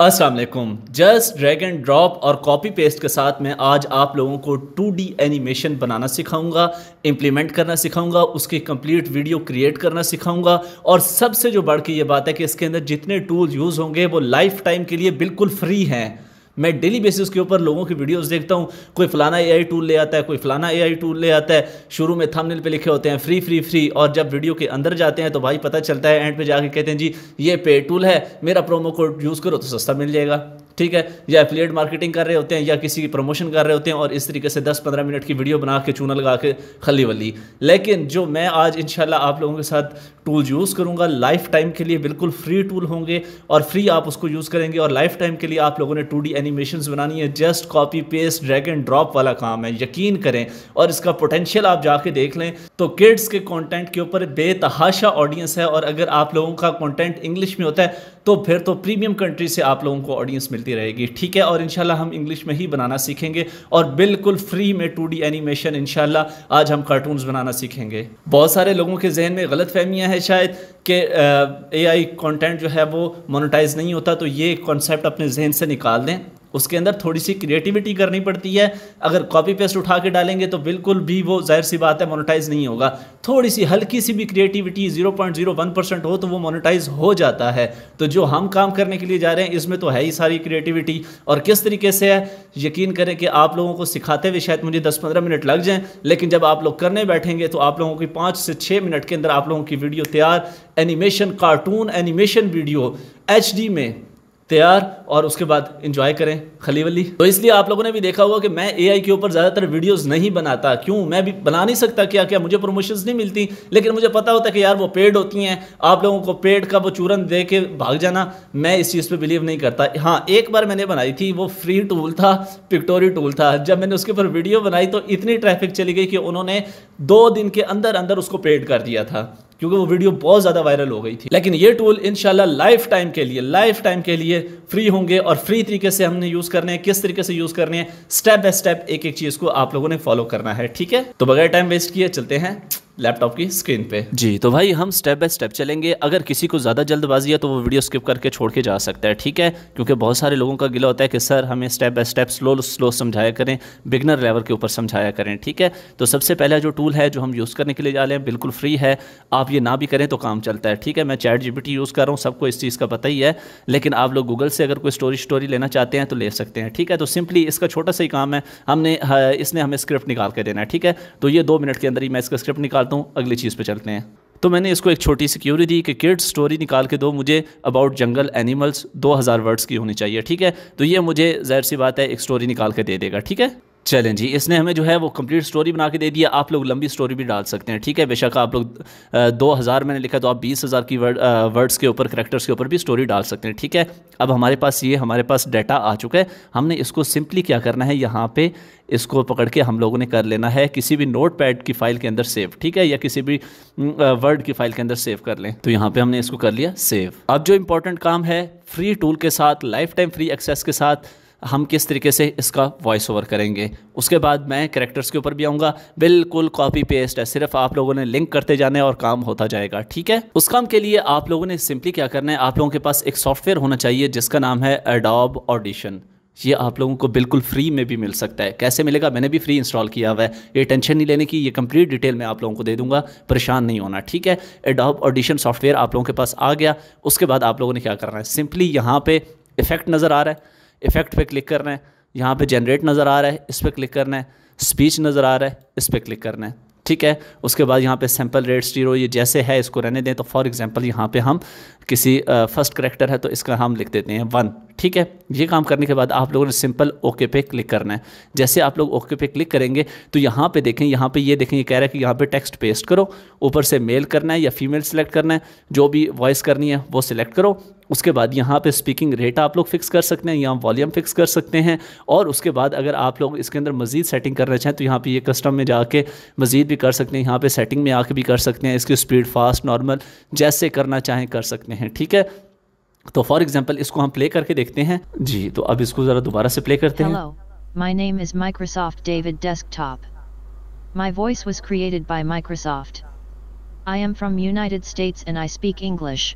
Aslam just drag and drop और copy paste के साथ मैं आज आप लोगों को 2D एनिमेशन बनाना सिखाऊंगा इम्प्लीमेंट करना सिखाऊंगा उसकी कंप्लीट वीडियो क्रिएट करना सिखाऊंगा और सबसे जो बढ़ के ये बात है कि इसके अंदर जितने टूल यूज़ होंगे वो लाइफ टाइम के लिए बिल्कुल फ्री हैं मैं डेली बेसिस के ऊपर लोगों की वीडियोस देखता हूँ कोई फलाना एआई टूल ले आता है कोई फलाना एआई टूल ले आता है शुरू में थंबनेल पे लिखे होते हैं फ्री फ्री फ्री और जब वीडियो के अंदर जाते हैं तो भाई पता चलता है एंड पे जाके कहते हैं जी ये पे टूल है मेरा प्रोमो कोड यूज़ करो तो सस्ता मिल जाएगा ठीक है या एफिलिएट मार्केटिंग कर रहे होते हैं या किसी की प्रमोशन कर रहे होते हैं और इस तरीके से 10-15 मिनट की वीडियो बना के चूना लगा के खली वली लेकिन जो मैं आज इन आप लोगों के साथ टूल यूज़ करूँगा लाइफ टाइम के लिए बिल्कुल फ्री टूल होंगे और फ्री आप उसको यूज़ करेंगे और लाइफ टाइम के लिए आप लोगों ने टू एनिमेशन बनानी है just copy paste drag and drop वाला काम है यकीन करें और इसका पोटेंशियल आप जाके देख लें तो किड्स के कॉन्टेंट के ऊपर बेतहाशा ऑडियंस है और अगर आप लोगों का कॉन्टेंट इंग्लिश में होता है तो फिर तो प्रीमियम कंट्री से आप लोगों को ऑडियंस मिलती मिलती रहेगी ठीक है और इनशाला हम इंग्लिश में ही बनाना सीखेंगे और बिल्कुल फ्री में टू एनिमेशन इनशाला आज हम कार्टून्स बनाना सीखेंगे बहुत सारे लोगों के जहन में गलत फहमियाँ हैं शायद कि ए आई कॉन्टेंट जो है वो मोनोटाइज नहीं होता तो ये कॉन्सेप्ट अपने जहन से निकाल दें उसके अंदर थोड़ी सी क्रिएटिविटी करनी पड़ती है अगर कॉपी पेस्ट उठा के डालेंगे तो बिल्कुल भी वो जाहिर सी बात है मोनेटाइज नहीं होगा थोड़ी सी हल्की सी भी क्रिएटिविटी 0.01 परसेंट हो तो वो मोनेटाइज हो जाता है तो जो हम काम करने के लिए जा रहे हैं इसमें तो है ही सारी क्रिएटिविटी और किस तरीके से है यकीन करें कि आप लोगों को सिखाते हुए शायद मुझे दस पंद्रह मिनट लग जाएँ लेकिन जब आप लोग करने बैठेंगे तो आप लोगों की पाँच से छः मिनट के अंदर आप लोगों की वीडियो तैयार animation cartoon animation video H में तैयार और उसके बाद इंजॉय करें खली वली तो इसलिए आप लोगों ने भी देखा होगा कि मैं एआई के ऊपर ज़्यादातर वीडियोस नहीं बनाता क्यों मैं भी बना नहीं सकता क्या क्या मुझे प्रमोशंस नहीं मिलती लेकिन मुझे पता होता है कि यार वो पेड होती हैं आप लोगों को पेड का वो चूरन दे के भाग जाना मैं इस चीज़ पर बिलीव नहीं करता हाँ एक बार मैंने बनाई थी वो फ्री टूल था पिक्टोरी टूल था जब मैंने उसके ऊपर वीडियो बनाई तो इतनी ट्रैफिक चली गई कि उन्होंने दो दिन के अंदर अंदर उसको पेड कर दिया था क्योंकि वो वीडियो बहुत ज़्यादा वायरल हो गई थी लेकिन ये टूल इनशाला लाइफ टाइम के लिए लाइफ टाइम के लिए फ्री होंगे और फ्री तरीके से हमने यूज़ करने हैं किस तरीके से यूज़ करने हैं स्टेप बाय स्टेप एक एक चीज़ को आप लोगों ने फॉलो करना है ठीक है तो बगैर टाइम वेस्ट किए चलते हैं लैपटॉप की स्क्रीन पे जी तो भाई हम स्टेप बाय स्टेप चलेंगे अगर किसी को ज़्यादा जल्दबाजी है तो वो वीडियो स्किप करके छोड़ के जा सकता है ठीक है क्योंकि बहुत सारे लोगों का गिला होता है कि सर हमें step by step slow slow समझाया करें बिगनर लेवल के ऊपर समझाया करें ठीक है तो सबसे पहला जो टूल है जो हम यूज़ करने के लिए जा रहे हैं बिल्कुल फ्री है आप ये ना भी करें तो काम चलता है ठीक है मैं चैट जी यूज़ कर रहा हूँ सबको इस चीज़ का पता ही है लेकिन आप लोग गूगल से अगर कोई स्टोरी स्टोरी लेना चाहते हैं तो ले सकते हैं ठीक है तो सिंपली इसका छोटा सा ही काम है हमने हाँ, इसने हमें स्क्रिप्ट निकाल के देना है ठीक है तो ये दो मिनट के अंदर ही मैं इसका स्क्रिप्ट निकाल बताता हूँ अगली चीज़ पर चलते हैं तो मैंने इसको एक छोटी सी क्यूरी दी कि किड स्टोरी निकाल के दो मुझे अबाउट जंगल एनिमल्स 2000 वर्ड्स की होनी चाहिए ठीक है तो ये मुझे ज़ाहिर सी बात है एक स्टोरी निकाल के दे देगा ठीक है चलें जी इसने हमें जो है वो कंप्लीट स्टोरी बना के दे दिया आप लोग लंबी स्टोरी भी डाल सकते हैं ठीक है बेशक आप लोग दो हज़ार मैंने लिखा तो आप बीस हज़ार की वर्ड वर्ड्स के ऊपर करेक्टर्स के ऊपर भी स्टोरी डाल सकते हैं ठीक है अब हमारे पास ये हमारे पास डाटा आ चुका है हमने इसको सिंपली क्या करना है यहाँ पे इसको पकड़ के हम लोगों ने कर लेना है किसी भी नोट पैड की फ़ाइल के अंदर सेव ठीक है या किसी भी वर्ड की फ़ाइल के अंदर सेव कर लें तो यहाँ पर हमने इसको कर लिया सेव अब जो इम्पोर्टेंट काम है फ्री टूल के साथ लाइफ टाइम फ्री एक्सेस के साथ हम किस तरीके से इसका वॉइस ओवर करेंगे उसके बाद मैं करेक्टर्स के ऊपर भी आऊँगा बिल्कुल कॉपी पेस्ट है सिर्फ आप लोगों ने लिंक करते जाने और काम होता जाएगा ठीक है उस काम के लिए आप लोगों ने सिंपली क्या करना है आप लोगों के पास एक सॉफ्टवेयर होना चाहिए जिसका नाम है एडॉब ऑडिशन ये आप लोगों को बिल्कुल फ्री में भी मिल सकता है कैसे मिलेगा मैंने भी फ्री इंस्टॉल किया हुआ है ये टेंशन नहीं लेने की ये कंप्लीट डिटेल मैं आप लोगों को दे दूंगा परेशान नहीं होना ठीक है एडॉप ऑडिशन सॉफ्टवेयर आप लोगों के पास आ गया उसके बाद आप लोगों ने क्या करना है सिंपली यहाँ पे इफेक्ट नज़र आ रहा है इफेक्ट पे क्लिक करना है यहाँ पे जनरेट नज़र आ रहा है इस पर क्लिक करना है स्पीच नज़र आ रहा है इस पर क्लिक करना है ठीक है उसके बाद यहाँ पे सैम्पल रेट जीरो ये जैसे है इसको रहने दें तो फॉर एग्जांपल यहाँ पे हम किसी फर्स्ट करेक्टर है तो इसका हम लिख देते हैं वन ठीक है ये काम करने के बाद आप लोगों ने सिंपल ओके पे क्लिक करना है जैसे आप लोग ओके पे क्लिक करेंगे तो यहाँ पे देखें यहाँ पे ये देखें ये कह रहा है कि यहाँ पे टेक्स्ट पेस्ट करो ऊपर से मेल करना है या फीमेल सेलेक्ट करना है जो भी वॉइस करनी है वो सिलेक्ट करो उसके बाद यहाँ पे स्पीकिंग रेट आप लोग फिक्स कर सकते हैं यहाँ वॉल्यूम फिक्स कर सकते हैं और उसके बाद अगर आप लोग इसके अंदर मजीद सेटिंग करना चाहें तो यहाँ पे ये कस्टम में जाके मजीद भी कर सकते हैं यहाँ पे सेटिंग में आके भी कर सकते हैं इसकी स्पीड फास्ट नॉर्मल जैसे करना चाहें कर सकते हैं ठीक है तो फॉर एग्जाम्पल इसको हम प्ले करके देखते हैं जी तो अब इसको ज़रा दोबारा से प्ले करते Hello, हैं my name is Microsoft David desktop my voice was created by Microsoft I am from United States and I speak English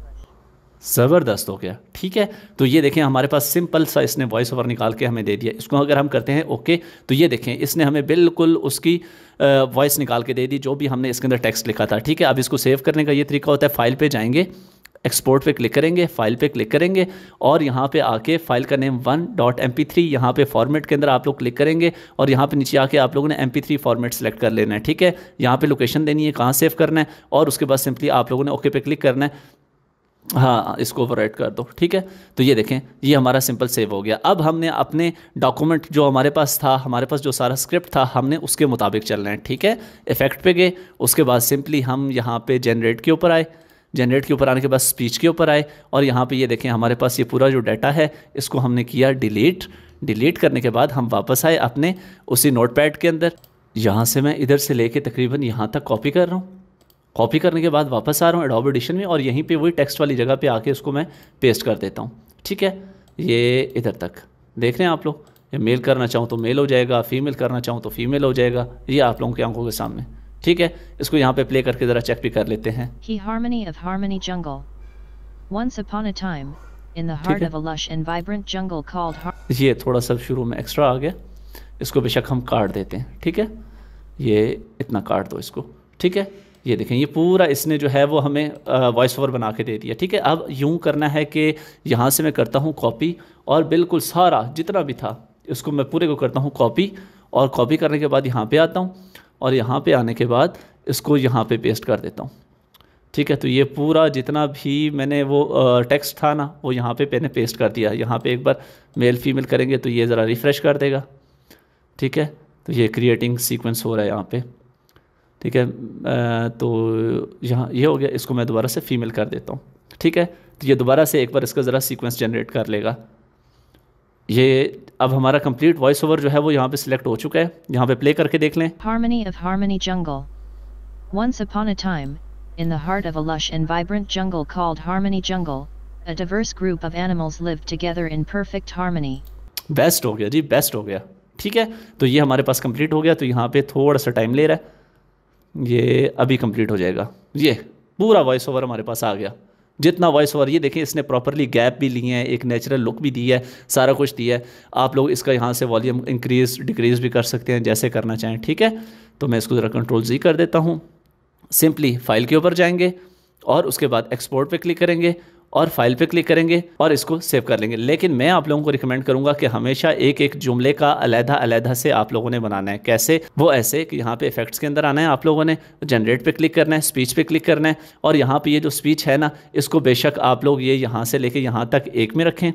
ज़बरदस्त हो गया ठीक है तो ये देखें हमारे पास सिंपल सा इसने वॉइस ओवर निकाल के हमें दे दिया इसको अगर हम करते हैं ओके तो ये देखें इसने हमें बिल्कुल उसकी वॉइस निकाल के दे दी जो भी हमने इसके अंदर टेक्स्ट लिखा था ठीक है अब इसको सेव करने का ये तरीका होता है फाइल पे जाएंगे एक्सपोर्ट पे क्लिक करेंगे फाइल पे क्लिक करेंगे और यहाँ पे आके फाइल का name one dot M P three यहाँ पर फॉर्मेट के अंदर आप लोग क्लिक करेंगे और यहाँ पे नीचे आके आप लोगों ने M P three format select कर लेना है ठीक है यहाँ पे लोकेशन देनी है कहाँ सेव करना है और उसके बाद सिंपली आप लोगों ने ओके पे क्लिक करना है हाँ इसको ओवरराइट कर दो ठीक है तो ये देखें ये हमारा सिंपल सेव हो गया अब हमने अपने डॉक्यूमेंट जो हमारे पास था हमारे पास जो सारा स्क्रिप्ट था हमने उसके मुताबिक चलना है ठीक है इफेक्ट पे गए उसके बाद सिंपली हम यहाँ पे जनरेट के ऊपर आए जनरेट के ऊपर आने के बाद स्पीच के ऊपर आए और यहाँ पे ये देखें हमारे पास ये पूरा जो डाटा है इसको हमने किया डिलीट डिलीट करने के बाद हम वापस आए अपने उसी नोट के अंदर यहाँ से मैं इधर से लेके तकरीबन यहाँ तक कॉपी कर रहा हूँ कॉपी करने के बाद वापस आ रहा हूँ एडोब एडिशन में और यहीं पे वही टेक्स्ट वाली जगह पे आके उसको मैं पेस्ट कर देता हूँ ठीक है ये इधर तक देख रहे हैं आप लोग मेल करना चाहूँ तो मेल हो जाएगा फीमेल करना चाहूँ तो फीमेल हो जाएगा ये आप लोगों की आंखों के सामने ठीक है इसको यहाँ पे प्ले करके ज़रा चेक भी कर लेते हैं He harmony of harmony jungle. Once upon a time, in the heart of a lush and vibrant jungle called har ये थोड़ा सा शुरू में एक्स्ट्रा आ गया इसको बेशक हम काट देते हैं ठीक है ये इतना काट दो इसको ठीक है ये देखें ये पूरा इसने जो है वो हमें वॉइस ओवर बना के दे दिया ठीक है अब यूं करना है कि यहाँ से मैं करता हूँ कॉपी और बिल्कुल सारा जितना भी था इसको मैं पूरे को करता हूँ कॉपी और कॉपी करने के बाद यहाँ पे आता हूँ और यहाँ पे आने के बाद इसको यहाँ पे पेस्ट कर देता हूँ ठीक है तो ये पूरा जितना भी मैंने वो टेक्स्ट था ना वो यहाँ पे मैंने पेस्ट कर दिया यहाँ पे एक बार मेल फीमेल करेंगे तो ये ज़रा रिफ़्रेश कर देगा ठीक है तो ये क्रिएटिंग सीक्वेंस हो रहा है यहाँ पे ठीक है तो यहाँ ये यह हो गया इसको मैं दोबारा से फ़ीमेल कर देता हूँ ठीक है तो ये दोबारा से एक बार इसका ज़रा सीक्वेंस जनरेट कर लेगा ये अब हमारा कंप्लीट वॉइस ओवर जो है वो यहाँ पे सिलेक्ट हो चुका है यहाँ पे प्ले करके देख लें harmony of harmony jungle once upon a time in the heart of a lush and vibrant jungle called harmony jungle a diverse group of animals lived together in perfect harmony best हो गया जी best हो गया ठीक है तो ये हमारे पास complete हो गया तो यहाँ पे थोड़ा सा टाइम ले रहा है ये अभी कंप्लीट हो जाएगा ये पूरा वॉइस ओवर हमारे पास आ गया जितना वॉइस ओवर ये देखें इसने प्रॉपरली गैप भी लिए हैं एक नेचुरल लुक भी दी है सारा कुछ दिया है आप लोग इसका यहाँ से वॉल्यूम इंक्रीज डिक्रीज भी कर सकते हैं जैसे करना चाहें ठीक है तो मैं इसको ज़रा कंट्रोल जी कर देता हूँ सिंपली फाइल के ऊपर जाएंगे और उसके बाद एक्सपोर्ट पे क्लिक करेंगे और फाइल पे क्लिक करेंगे और इसको सेव कर लेंगे लेकिन मैं आप लोगों को रिकमेंड करूंगा कि हमेशा एक एक जुमले का अलहदा अलहदा से आप लोगों ने बनाना है कैसे वो ऐसे कि यहाँ पे इफेक्ट्स के अंदर आना है आप लोगों ने जनरेट पे क्लिक करना है स्पीच पे क्लिक करना है और यहाँ पे ये जो स्पीच है ना इसको बेशक आप लोग ये यहाँ से लेके यहाँ तक एक में रखें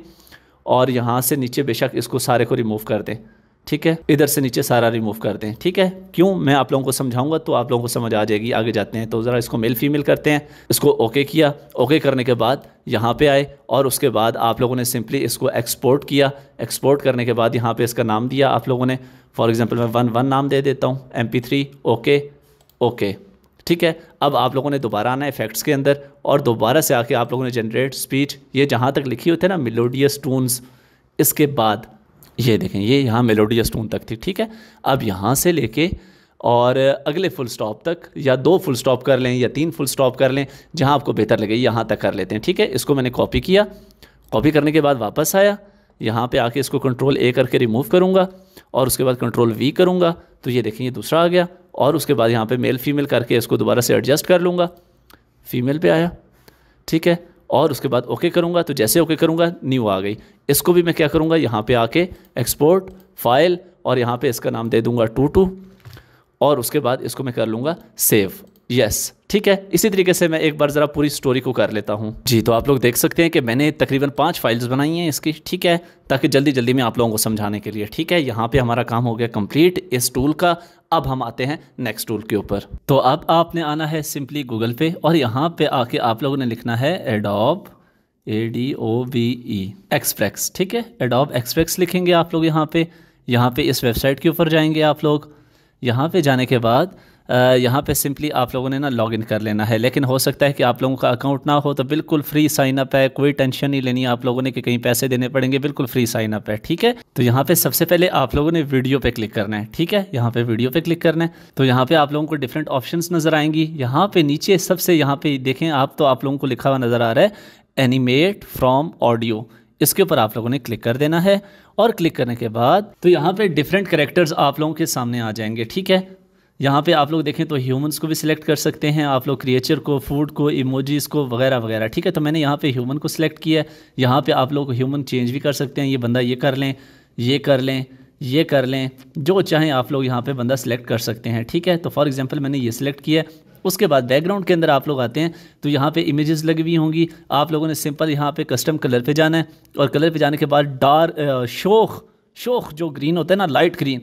और यहाँ से नीचे बेशक इसको सारे को रिमूव कर दें ठीक है इधर से नीचे सारा रिमूव कर दें ठीक है क्यों मैं आप लोगों को समझाऊंगा तो आप लोगों को समझ आ जाएगी आगे जाते हैं तो ज़रा इसको मेल फीमेल करते हैं इसको ओके किया ओके करने के बाद यहाँ पे आए और उसके बाद आप लोगों ने सिंपली इसको एक्सपोर्ट किया एक्सपोर्ट करने के बाद यहाँ पे इसका नाम दिया आप लोगों ने फॉर एग्ज़ाम्पल मैं वन वन नाम दे देता हूँ एम ओके ओके ठीक है अब आप लोगों ने दोबारा आना है इफेक्ट्स के अंदर और दोबारा से आके आप लोगों ने जनरेट स्पीच ये जहाँ तक लिखी होती है ना मिलोडियस टूनस इसके बाद ये देखें ये यहाँ मेलोडियस स्टोन तक थी ठीक है अब यहाँ से लेके और अगले फुल स्टॉप तक या दो फुल स्टॉप कर लें या तीन फुल स्टॉप कर लें जहाँ आपको बेहतर लगे यहाँ तक कर लेते हैं ठीक है इसको मैंने कॉपी किया कॉपी करने के बाद वापस आया यहाँ पे आके इसको कंट्रोल ए करके रिमूव करूँगा और उसके बाद कंट्रोल वी करूँगा तो ये देखें ये दूसरा आ गया और उसके बाद यहाँ पर मेल फीमेल करके इसको दोबारा से एडजस्ट कर लूँगा फीमेल पर आया ठीक है और उसके बाद ओके करूँगा तो जैसे ओके करूँगा न्यू आ गई इसको भी मैं क्या करूँगा यहाँ पे आके एक्सपोर्ट फाइल और यहाँ पे इसका नाम दे दूँगा टू टू और उसके बाद इसको मैं कर लूँगा सेव यस ठीक है इसी तरीके से मैं एक बार ज़रा पूरी स्टोरी को कर लेता हूँ जी तो आप लोग देख सकते हैं कि मैंने तकरीबन पाँच फाइल्स बनाई हैं इसकी ठीक है ताकि जल्दी जल्दी में आप लोगों को समझाने के लिए ठीक है यहाँ पे हमारा काम हो गया कंप्लीट इस टूल का अब हम आते हैं नेक्स्ट टूल के ऊपर तो अब आपने आना है सिंपली गूगल पे और यहाँ पे आके आप लोगों ने लिखना है Adobe A D O B E express ठीक है एडोब एक्सप्रेक्स लिखेंगे आप लोग यहाँ पे यहाँ पे इस वेबसाइट के ऊपर जाएंगे आप लोग यहाँ पे जाने के बाद यहाँ पे सिंपली आप लोगों ने ना लॉगिन कर लेना है लेकिन हो सकता है कि आप लोगों का अकाउंट ना हो तो बिल्कुल फ्री साइन अप है कोई टेंशन नहीं लेनी आप लोगों ने कि कहीं पैसे देने पड़ेंगे बिल्कुल फ्री साइन अप है ठीक है तो यहाँ पे सबसे पहले आप लोगों ने वीडियो पे क्लिक करना है ठीक है यहाँ पे वीडियो पे क्लिक करना है तो यहाँ पे आप लोगों को डिफरेंट ऑप्शन नजर आएंगी यहाँ पे नीचे सबसे यहाँ पे देखें आप तो आप लोगों को लिखा हुआ नजर आ रहा है एनिमेट फ्रॉम ऑडियो इसके ऊपर आप लोगों ने क्लिक कर देना है और क्लिक करने के बाद तो यहाँ पे डिफरेंट करेक्टर्स आप लोगों के सामने आ जाएंगे ठीक है यहाँ पे आप लोग देखें तो ह्यूमंस को भी सिलेक्ट कर सकते हैं आप लोग क्रिएचर को फूड को इमोजीज़ को वगैरह वगैरह ठीक है तो मैंने यहाँ पे ह्यूमन को सिलेक्ट किया है यहाँ पे आप लोग ह्यूमन चेंज भी कर सकते हैं ये बंदा ये कर लें ये कर लें ये कर लें जो चाहें आप लोग यहाँ पे बंदा सिलेक्ट कर सकते हैं ठीक है तो फॉर एग्ज़ाम्पल मैंने ये सिलेक्ट किया उसके बाद बैकग्राउंड के अंदर आप लोग आते हैं तो यहाँ पे इमेजेस लगी हुई होंगी आप लोगों ने सिंपल यहाँ पे कस्टम कलर पे जाना है और कलर पे जाने के बाद डार्क शोख शोख जो ग्रीन होता है ना लाइट ग्रीन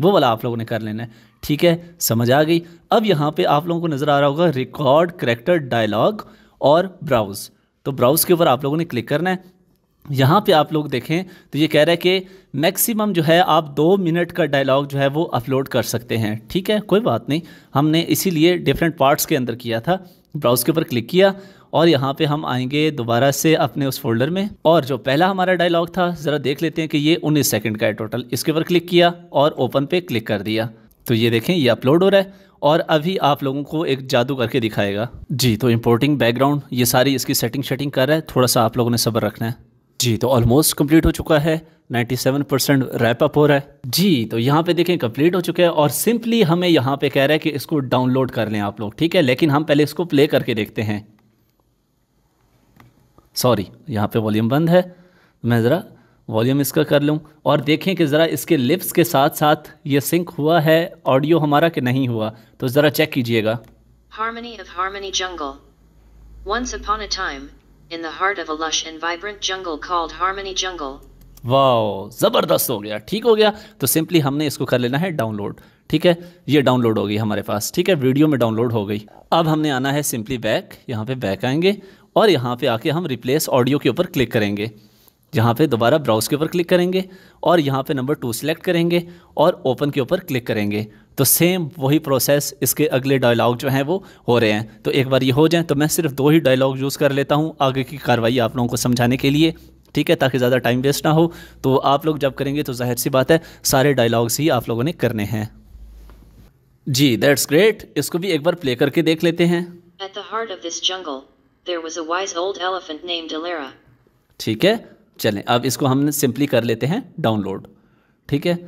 वो वाला आप लोगों ने कर लेना है ठीक है समझ आ गई अब यहाँ पे आप लोगों को नज़र आ रहा होगा रिकॉर्ड करेक्टर डायलॉग और ब्राउज़ तो ब्राउज़ के ऊपर आप लोगों ने क्लिक करना है यहाँ पे आप लोग देखें तो ये कह रहा है कि मैक्सिमम जो है आप दो मिनट का डायलॉग जो है वो अपलोड कर सकते हैं ठीक है कोई बात नहीं हमने इसीलिए डिफरेंट पार्ट्स के अंदर किया था ब्राउज़ के ऊपर क्लिक किया और यहाँ पे हम आएंगे दोबारा से अपने उस फोल्डर में और जो पहला हमारा डायलॉग था ज़रा देख लेते हैं कि ये उन्नीस सेकेंड का है टोटल इसके ऊपर क्लिक किया और ओपन पे क्लिक कर दिया तो ये देखें ये अपलोड हो रहा है और अभी आप लोगों को एक जादू करके दिखाएगा जी तो इम्पोर्टिंग बैकग्राउंड ये सारी इसकी सेटिंग शेटिंग कर रहा है थोड़ा सा आप लोगों ने सब्र रखना है जी तो ऑलमोस्ट कंप्लीट हो चुका है 97 परसेंट रैप अप हो रहा है जी तो यहाँ पे देखें कंप्लीट हो चुका है और सिंपली हमें यहाँ पे कह रहा है कि इसको डाउनलोड कर लें आप लोग ठीक है लेकिन हम पहले इसको प्ले करके देखते हैं सॉरी यहाँ पे वॉल्यूम बंद है मैं ज़रा वॉल्यूम इसका कर लूँ और देखें कि ज़रा इसके लिप्स के साथ साथ ये सिंक हुआ है ऑडियो हमारा कि नहीं हुआ तो ज़रा चेक कीजिएगा वाओ ज़बरदस्त हो गया ठीक हो गया तो सिंपली हमने इसको कर लेना है डाउनलोड ठीक है ये डाउनलोड हो गई हमारे पास ठीक है वीडियो में डाउनलोड हो गई अब हमने आना है सिंपली बैक यहाँ पे बैक आएंगे और यहाँ पे आके हम रिप्लेस ऑडियो के ऊपर क्लिक करेंगे यहाँ पे दोबारा ब्राउज के ऊपर क्लिक करेंगे और यहाँ पे नंबर टू सेलेक्ट करेंगे और ओपन के ऊपर क्लिक करेंगे तो सेम वही प्रोसेस इसके अगले डायलॉग जो हैं वो हो रहे हैं तो एक बार ये हो जाए तो मैं सिर्फ दो ही डायलॉग यूज़ कर लेता हूँ आगे की कार्रवाई आप लोगों को समझाने के लिए ठीक है ताकि ज़्यादा टाइम वेस्ट ना हो तो आप लोग जब करेंगे तो जाहिर सी बात है सारे डायलॉग्स ही आप लोगों ने करने हैं जी दैट्स ग्रेट इसको भी एक बार प्ले करके देख लेते हैं At the heart of this jungle, There was a wise old elephant named Alara. ठीक है चलें अब इसको हमने सिंपली कर लेते हैं डाउनलोड ठीक है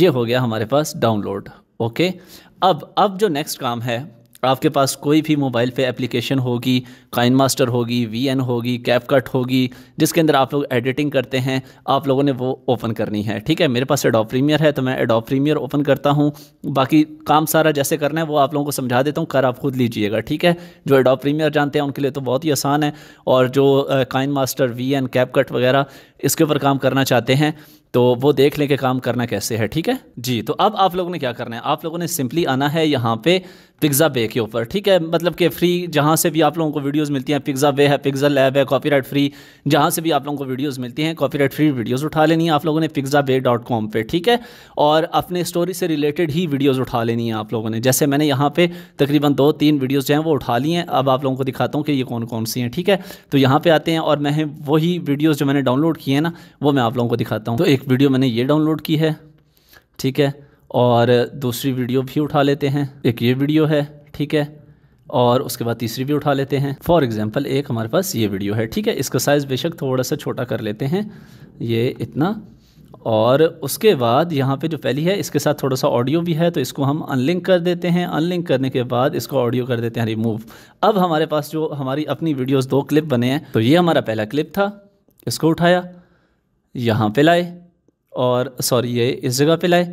ये हो गया हमारे पास डाउनलोड ओके अब अब जो नेक्स्ट काम है आपके पास कोई भी मोबाइल पे एप्लीकेशन होगी काइन मास्टर होगी वी एन होगी कैप कट होगी जिसके अंदर आप लोग एडिटिंग करते हैं आप लोगों ने वो ओपन करनी है ठीक है मेरे पास एडोप प्रीमियर है तो मैं एडोप प्रीमियर ओपन करता हूँ बाकी काम सारा जैसे करना है वो आप लोगों को समझा देता हूँ कर आप खुद लीजिएगा ठीक है जो एडोप प्रीमियर जानते हैं उनके लिए तो बहुत ही आसान है और जो Kine master V N CapCut वगैरह इसके ऊपर काम करना चाहते हैं तो वो देख लें कि काम करना कैसे है ठीक है जी तो अब आप लोगों ने क्या करना है आप लोगों ने सिंपली आना है यहाँ पे पिज्ज़ा बे के ऊपर ठीक है मतलब कि फ्री जहाँ से भी आप लोगों को वीडियोस मिलती हैं पिज्ज़ा बे है पिज्ज़ा लैब है कॉपीराइट फ्री जहाँ से भी आप लोगों को वीडियोस मिलती हैं कॉपीराइट फ्री वीडियोस उठा लेनी है आप लोगों ने पिज्ज़ा बे डॉट कॉम पर ठीक है और अपने स्टोरी से रिलेटेड ही वीडियोज़ उठा लेनी है आप लोगों ने जैसे मैंने यहाँ पर तकरीबन दो तीन वीडियोज़ जो हैं वो उठा ली हैं अब आप लोगों को दिखाता हूँ कि ये कौन कौन सी हैं ठीक है तो यहाँ पर आते हैं और मैं वही वीडियोज़ जो मैंने डाउनलोड की है ना वो मैं आप लोगों को दिखाता हूँ तो एक वीडियो मैंने ये डाउनलोड की है ठीक है और दूसरी वीडियो भी उठा लेते हैं एक ये वीडियो है ठीक है और उसके बाद तीसरी भी उठा लेते हैं फॉर एग्ज़ाम्पल एक हमारे पास ये वीडियो है ठीक है इसका साइज़ बेशक थोड़ा सा छोटा कर लेते हैं ये इतना और उसके बाद यहाँ पे जो पहली है इसके साथ थोड़ा सा ऑडियो भी है तो इसको हम अनलिंक कर देते हैं अनलिंक करने के बाद इसको ऑडियो कर देते हैं रिमूव अब हमारे पास जो हमारी अपनी वीडियोस दो क्लिप बने हैं तो ये हमारा पहला क्लिप था इसको उठाया यहाँ पे लाए और सॉरी ये इस जगह पे लाए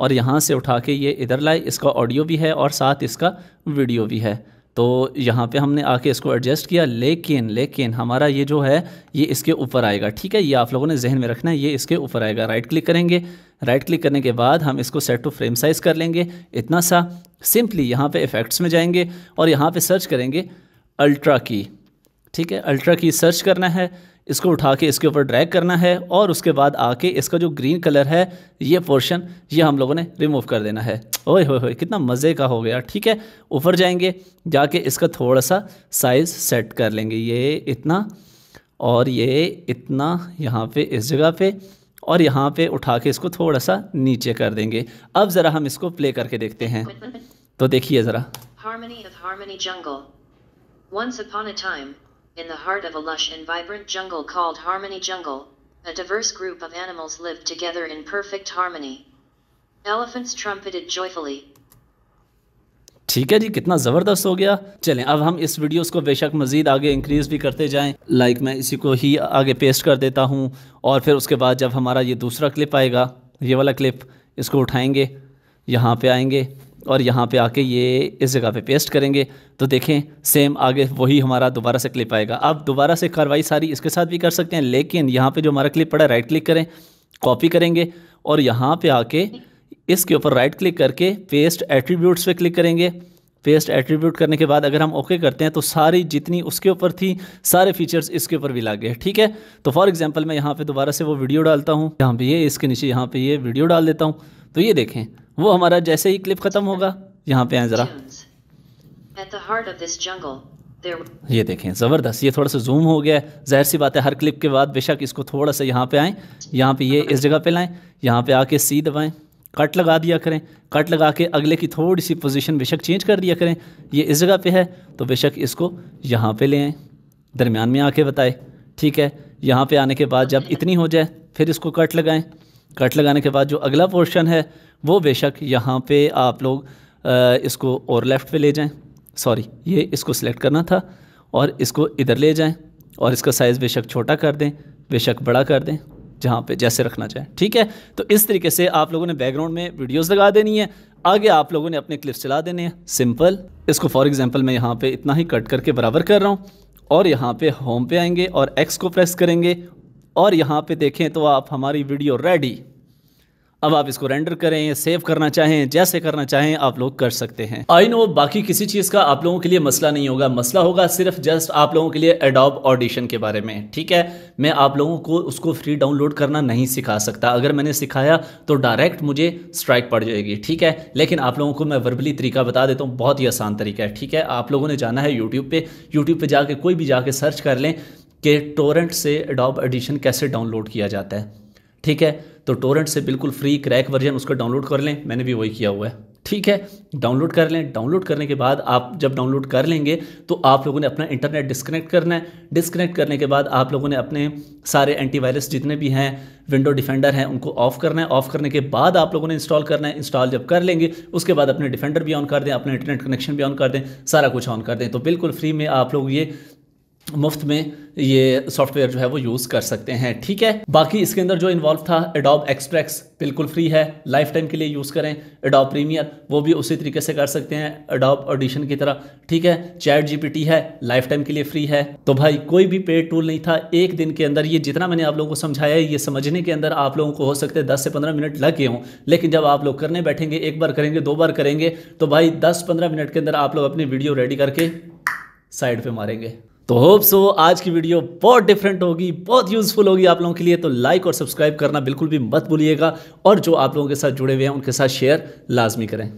और यहाँ से उठा के ये इधर लाए इसका ऑडियो भी है और साथ इसका वीडियो भी है तो यहाँ पे हमने आके इसको एडजस्ट किया लेकिन लेकिन हमारा ये जो है ये इसके ऊपर आएगा ठीक है ये आप लोगों ने जहन में रखना है ये इसके ऊपर आएगा राइट क्लिक करेंगे राइट क्लिक करने के बाद हम इसको सेट टू फ्रेम साइज़ कर लेंगे इतना सा सिंपली यहाँ पे इफ़ेक्ट्स में जाएंगे और यहाँ पे सर्च करेंगे अल्ट्रा की ठीक है अल्ट्रा की सर्च करना है इसको उठा के इसके ऊपर ड्रैग करना है और उसके बाद आके इसका जो ग्रीन कलर है ये पोर्शन ये हम लोगों ने रिमूव कर देना है ओए होए होए कितना मज़े का हो गया ठीक है ऊपर जाएंगे जाके इसका थोड़ा सा साइज़ सेट कर लेंगे ये इतना और ये इतना यहाँ पे इस जगह पे और यहाँ पे उठा के इसको थोड़ा सा नीचे कर देंगे अब ज़रा हम इसको प्ले करके देखते हैं तो देखिए ज़रा Once upon a time, in the heart of a lush and vibrant jungle called Harmony Jungle, a diverse group of animals lived together in perfect harmony. Elephants trumpeted joyfully. ठीक है जी कितना ज़बरदस्त हो गया चलें अब हम इस वीडियोस को बेशक मज़ीद आगे इंक्रीज़ भी करते जाएं लाइक मैं इसी को ही आगे पेस्ट कर देता हूं और फिर उसके बाद जब हमारा ये दूसरा क्लिप आएगा ये वाला क्लिप इसको उठाएंगे यहां पे आएंगे और यहाँ पे आके ये इस जगह पे पेस्ट करेंगे तो देखें सेम आगे वही हमारा दोबारा से क्लिप आएगा आप दोबारा से कार्रवाई सारी इसके साथ भी कर सकते हैं लेकिन यहाँ पे जो हमारा क्लिप पड़ा राइट क्लिक करें कॉपी करेंगे और यहाँ पे आके इसके ऊपर राइट क्लिक करके पेस्ट एट्रीब्यूट्स पे क्लिक करेंगे पेस्ट एट्रीब्यूट करने के बाद अगर हम ओके करते हैं तो सारी जितनी उसके ऊपर थी सारे फीचर्स इसके ऊपर भी ला गए ठीक है तो फॉर एग्जाम्पल मैं यहाँ पर दोबारा से वो वीडियो डालता हूँ यहाँ पर ये इसके नीचे यहाँ पर ये वीडियो डाल देता हूँ तो ये देखें वो हमारा जैसे ही क्लिप ख़त्म होगा यहाँ पे आए ज़रा ये देखें ज़बरदस्त ये थोड़ा सा जूम हो गया है जाहिर सी बात है हर क्लिप के बाद बेशक इसको थोड़ा सा यहाँ पे आए यहाँ पे ये इस जगह पे लाएं यहाँ पे आके सी दबाएं कट लगा दिया करें कट लगा के अगले की थोड़ी सी पोजीशन बेशक चेंज कर दिया करें ये इस जगह पे है तो बेशक इसको यहाँ पे ले आएँ दरमियान में आके बताए ठीक है यहाँ पे आने के बाद जब इतनी हो जाए फिर इसको कट लगाएं कट लगाने के बाद जो अगला पोर्शन है वो बेशक यहाँ पे आप लोग इसको और लेफ़्ट पे ले जाएं सॉरी ये इसको सिलेक्ट करना था और इसको इधर ले जाएं और इसका साइज़ बेशक छोटा कर दें बेशक बड़ा कर दें जहाँ पे जैसे रखना चाहें ठीक है तो इस तरीके से आप लोगों ने बैकग्राउंड में वीडियोस लगा देनी है आगे आप लोगों ने अपने क्लिप्स चला देने हैं सिंपल इसको फॉर एग्जांपल मैं यहाँ पे इतना ही कट करके बराबर कर रहा हूँ और यहाँ पे होम पे आएंगे और एक्स को प्रेस करेंगे और यहाँ पर देखें तो आप हमारी वीडियो रेडी अब आप इसको रेंडर करें सेव करना चाहें जैसे करना चाहें आप लोग कर सकते हैं आई नो बाकी किसी चीज़ का आप लोगों के लिए मसला नहीं होगा मसला होगा सिर्फ जस्ट आप लोगों के लिए एडॉप ऑडिशन के बारे में ठीक है मैं आप लोगों को उसको फ्री डाउनलोड करना नहीं सिखा सकता अगर मैंने सिखाया तो डायरेक्ट मुझे स्ट्राइक पड़ जाएगी ठीक है लेकिन आप लोगों को मैं वर्बली तरीका बता देता हूँ बहुत ही आसान तरीका है ठीक है आप लोगों ने जाना है यूट्यूब पे यूट्यूब पर जाके कोई भी जाके सर्च कर लें कि टोरेंट से एडॉप एडिशन कैसे डाउनलोड किया जाता है ठीक है तो टोरेंट से बिल्कुल फ्री क्रैक वर्जन उसका डाउनलोड कर लें मैंने भी वही किया हुआ है ठीक है डाउनलोड कर लें डाउनलोड करने के बाद आप जब डाउनलोड कर लेंगे तो आप लोगों ने अपना इंटरनेट डिस्कनेक्ट करना है डिस्कनेक्ट करने के बाद आप लोगों ने अपने सारे एंटीवायरस जितने भी हैं विंडो डिफेंडर हैं उनको ऑफ करना है ऑफ करने के बाद आप लोगों ने इंस्टॉल करना है इंस्टॉल जब कर लेंगे उसके बाद अपने डिफेंडर भी ऑन कर दें अपना इंटरनेट कनेक्शन भी ऑन कर दें सारा कुछ ऑन कर दें तो बिल्कुल फ्री में आप लोग ये मुफ्त में ये सॉफ्टवेयर जो है वो यूज़ कर सकते हैं ठीक है बाकी इसके अंदर जो इन्वॉल्व था एडोब एक्सप्रेक्स बिल्कुल फ्री है लाइफ टाइम के लिए यूज़ करें एडोब प्रीमियर वो भी उसी तरीके से कर सकते हैं एडोब ऑडिशन की तरह ठीक है चैट जीपीटी है लाइफ टाइम के लिए फ्री है तो भाई कोई भी पेड टूल नहीं था एक दिन के अंदर ये जितना मैंने आप लोगों को समझाया है ये समझने के अंदर आप लोगों को हो सकते हैं दस से पंद्रह मिनट लग गए हों लेकिन जब आप लोग करने बैठेंगे एक बार करेंगे दो बार करेंगे तो भाई दस पंद्रह मिनट के अंदर आप लोग अपनी वीडियो रेडी करके साइड पर मारेंगे तो होप सो आज की वीडियो बहुत डिफरेंट होगी बहुत यूज़फुल होगी आप लोगों के लिए तो लाइक और सब्सक्राइब करना बिल्कुल भी मत भूलिएगा और जो आप लोगों के साथ जुड़े हुए हैं उनके साथ शेयर लाजमी करें